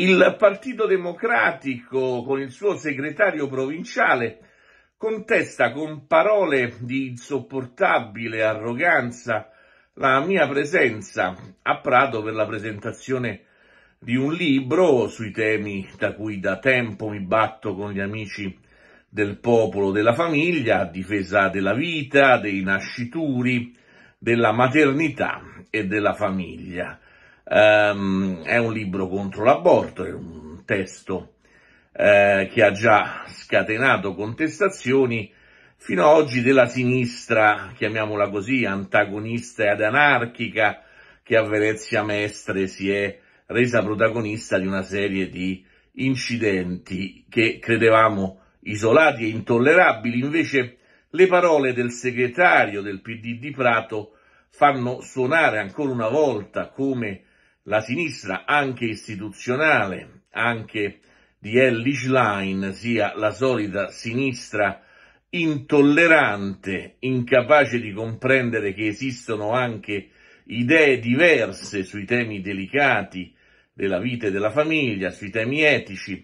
Il Partito Democratico, con il suo segretario provinciale, contesta con parole di insopportabile arroganza la mia presenza a Prato per la presentazione di un libro sui temi da cui da tempo mi batto con gli amici del popolo della famiglia, a difesa della vita, dei nascituri, della maternità e della famiglia. Um, è un libro contro l'aborto, è un testo eh, che ha già scatenato contestazioni fino ad oggi della sinistra, chiamiamola così, antagonista ed anarchica, che a Venezia Mestre si è resa protagonista di una serie di incidenti che credevamo isolati e intollerabili, invece le parole del segretario del PD di Prato fanno suonare ancora una volta come la sinistra anche istituzionale, anche di Ellis Schlein, sia la solita sinistra intollerante, incapace di comprendere che esistono anche idee diverse sui temi delicati della vita e della famiglia, sui temi etici,